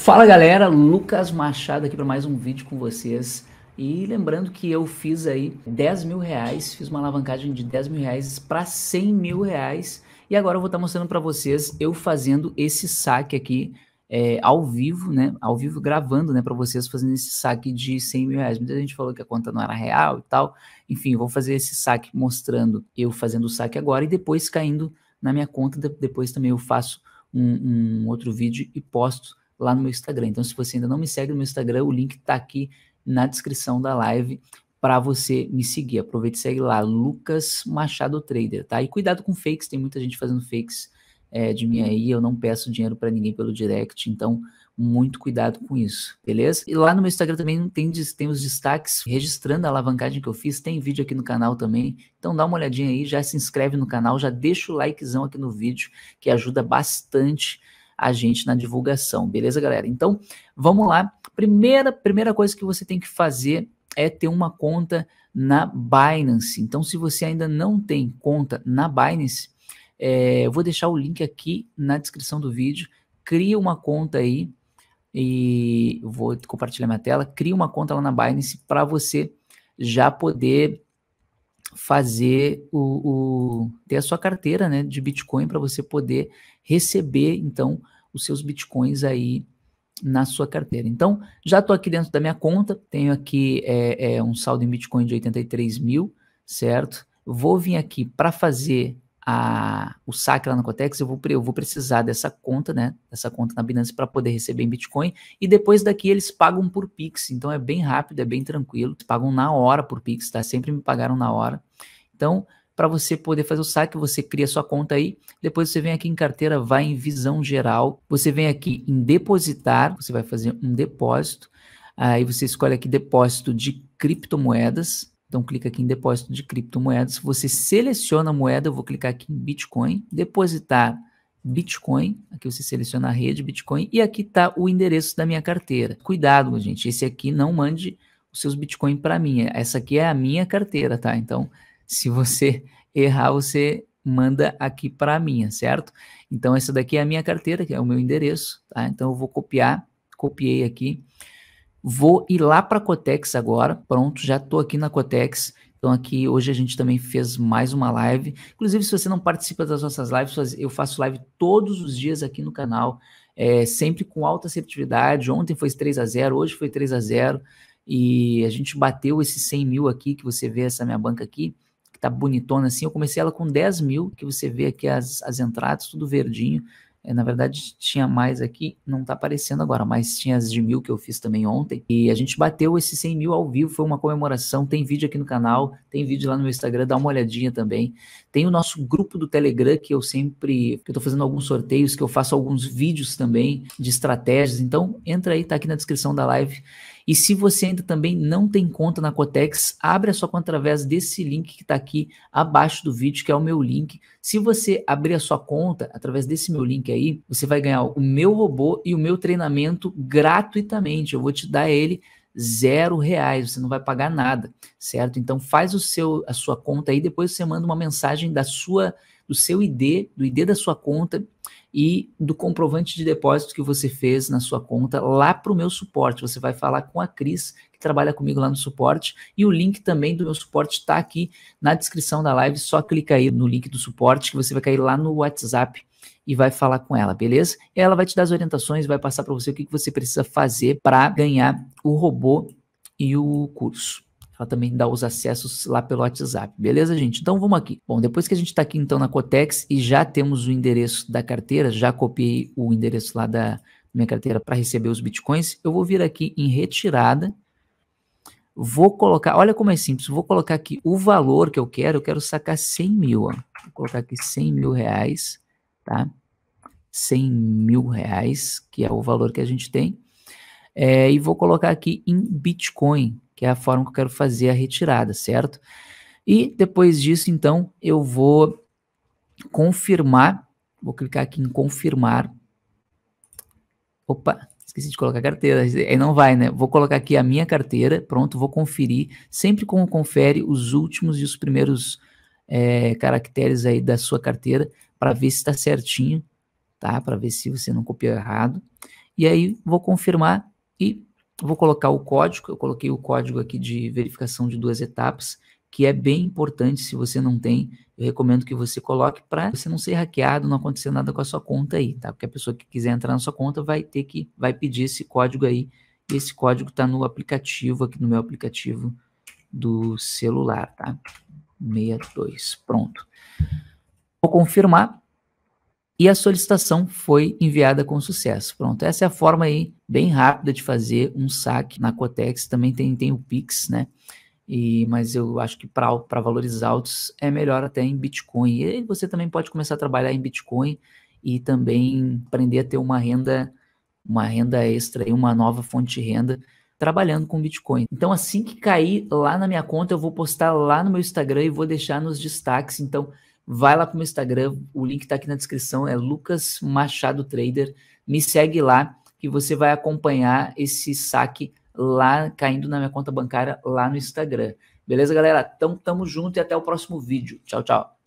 Fala galera, Lucas Machado aqui para mais um vídeo com vocês. E lembrando que eu fiz aí 10 mil reais, fiz uma alavancagem de 10 mil reais para 100 mil reais. E agora eu vou estar tá mostrando para vocês eu fazendo esse saque aqui é, ao vivo, né? Ao vivo gravando, né? Para vocês fazendo esse saque de 100 mil reais. Muita gente falou que a conta não era real e tal. Enfim, vou fazer esse saque mostrando eu fazendo o saque agora e depois caindo na minha conta. Depois também eu faço um, um outro vídeo e posto lá no meu Instagram. Então, se você ainda não me segue no meu Instagram, o link está aqui na descrição da live para você me seguir. Aproveite, e segue lá, Lucas Machado Trader, tá? E cuidado com fakes, tem muita gente fazendo fakes é, de mim aí. Eu não peço dinheiro para ninguém pelo direct, então muito cuidado com isso, beleza? E lá no meu Instagram também tem, tem os destaques registrando a alavancagem que eu fiz, tem vídeo aqui no canal também. Então dá uma olhadinha aí, já se inscreve no canal, já deixa o likezão aqui no vídeo, que ajuda bastante a gente na divulgação, beleza, galera? Então, vamos lá. Primeira, primeira coisa que você tem que fazer é ter uma conta na Binance. Então, se você ainda não tem conta na Binance, é, eu vou deixar o link aqui na descrição do vídeo. Cria uma conta aí e vou compartilhar minha tela. Cria uma conta lá na Binance para você já poder fazer o, o ter a sua carteira né, de Bitcoin para você poder receber então os seus bitcoins aí na sua carteira. Então, já estou aqui dentro da minha conta, tenho aqui é, é, um saldo em Bitcoin de 83 mil, certo? Vou vir aqui para fazer a, o saque lá na Cotex, eu vou, eu vou precisar dessa conta, né? Dessa conta na Binance para poder receber em Bitcoin. E depois daqui eles pagam por Pix. Então é bem rápido, é bem tranquilo. Eles pagam na hora por Pix, tá? Sempre me pagaram na hora. Então, para você poder fazer o saque, você cria sua conta aí. Depois você vem aqui em carteira, vai em visão geral. Você vem aqui em depositar, você vai fazer um depósito. Aí você escolhe aqui depósito de criptomoedas. Então clica aqui em depósito de criptomoedas, você seleciona a moeda, eu vou clicar aqui em Bitcoin, depositar Bitcoin, aqui você seleciona a rede Bitcoin e aqui está o endereço da minha carteira. Cuidado, gente, esse aqui não mande os seus Bitcoin para mim, essa aqui é a minha carteira, tá? Então, se você errar, você manda aqui para minha, certo? Então, essa daqui é a minha carteira, que é o meu endereço, tá? Então, eu vou copiar, copiei aqui, Vou ir lá para a Cotex agora. Pronto, já estou aqui na Cotex. Então aqui hoje a gente também fez mais uma live. Inclusive, se você não participa das nossas lives, eu faço live todos os dias aqui no canal, é, sempre com alta assertividade. Ontem foi 3 a 0 hoje foi 3 a 0 E a gente bateu esses 100 mil aqui, que você vê essa minha banca aqui, que tá bonitona assim. Eu comecei ela com 10 mil, que você vê aqui as, as entradas, tudo verdinho. É, na verdade, tinha mais aqui, não tá aparecendo agora, mas tinha as de mil que eu fiz também ontem. E a gente bateu esses 100 mil ao vivo, foi uma comemoração. Tem vídeo aqui no canal, tem vídeo lá no meu Instagram, dá uma olhadinha também. Tem o nosso grupo do Telegram, que eu sempre. que eu tô fazendo alguns sorteios, que eu faço alguns vídeos também de estratégias. Então, entra aí, tá aqui na descrição da live. E se você ainda também não tem conta na Cotex, abre a sua conta através desse link que está aqui abaixo do vídeo, que é o meu link. Se você abrir a sua conta através desse meu link aí, você vai ganhar o meu robô e o meu treinamento gratuitamente. Eu vou te dar ele zero reais, você não vai pagar nada, certo? Então faz o seu, a sua conta aí, depois você manda uma mensagem da sua, do seu ID, do ID da sua conta, e do comprovante de depósito que você fez na sua conta lá para o meu suporte. Você vai falar com a Cris, que trabalha comigo lá no suporte, e o link também do meu suporte está aqui na descrição da live. Só clica aí no link do suporte que você vai cair lá no WhatsApp e vai falar com ela, beleza? E ela vai te dar as orientações, vai passar para você o que, que você precisa fazer para ganhar o robô e o curso ela também dá os acessos lá pelo WhatsApp, beleza, gente? Então vamos aqui. Bom, depois que a gente está aqui então na Cotex e já temos o endereço da carteira, já copiei o endereço lá da minha carteira para receber os bitcoins, eu vou vir aqui em retirada, vou colocar, olha como é simples, vou colocar aqui o valor que eu quero, eu quero sacar 100 mil, ó. vou colocar aqui 100 mil reais, tá? 100 mil reais, que é o valor que a gente tem, é, e vou colocar aqui em Bitcoin, que é a forma que eu quero fazer a retirada, certo? E depois disso, então, eu vou confirmar, vou clicar aqui em confirmar. Opa, esqueci de colocar a carteira, aí não vai, né? Vou colocar aqui a minha carteira, pronto, vou conferir, sempre como confere os últimos e os primeiros é, caracteres aí da sua carteira, para ver se está certinho, tá? Para ver se você não copiou errado. E aí, vou confirmar e Vou colocar o código, eu coloquei o código aqui de verificação de duas etapas, que é bem importante se você não tem, eu recomendo que você coloque para você não ser hackeado, não acontecer nada com a sua conta aí, tá? Porque a pessoa que quiser entrar na sua conta vai ter que, vai pedir esse código aí, e esse código está no aplicativo, aqui no meu aplicativo do celular, tá? 62, pronto. Vou confirmar, e a solicitação foi enviada com sucesso. Pronto, essa é a forma aí bem rápida de fazer um saque na Cotex, também tem, tem o Pix, né? E, mas eu acho que para valores altos é melhor até em Bitcoin. E você também pode começar a trabalhar em Bitcoin e também aprender a ter uma renda, uma renda extra e uma nova fonte de renda trabalhando com Bitcoin. Então, assim que cair lá na minha conta, eu vou postar lá no meu Instagram e vou deixar nos destaques. Então, vai lá para o meu Instagram, o link está aqui na descrição, é Lucas Machado Trader, me segue lá que você vai acompanhar esse saque lá caindo na minha conta bancária lá no Instagram. Beleza, galera? Então, tamo junto e até o próximo vídeo. Tchau, tchau.